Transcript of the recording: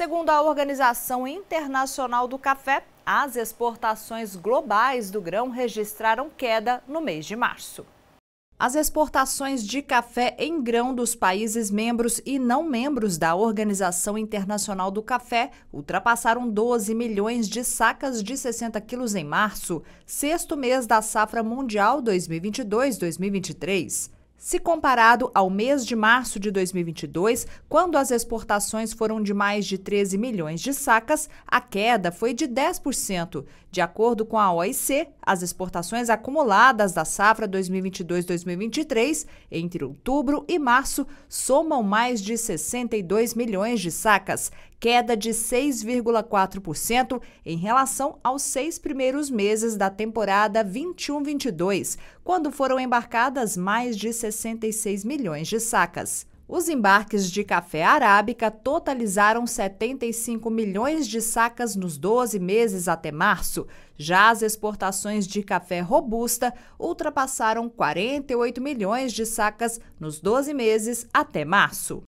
Segundo a Organização Internacional do Café, as exportações globais do grão registraram queda no mês de março. As exportações de café em grão dos países membros e não membros da Organização Internacional do Café ultrapassaram 12 milhões de sacas de 60 quilos em março, sexto mês da safra mundial 2022-2023 se comparado ao mês de março de 2022, quando as exportações foram de mais de 13 milhões de sacas, a queda foi de 10%. De acordo com a OIC, as exportações acumuladas da safra 2022-2023, entre outubro e março, somam mais de 62 milhões de sacas, queda de 6,4% em relação aos seis primeiros meses da temporada 21-22, quando foram embarcadas mais de 60 66 milhões de sacas. Os embarques de café arábica totalizaram 75 milhões de sacas nos 12 meses até março. Já as exportações de café robusta ultrapassaram 48 milhões de sacas nos 12 meses até março.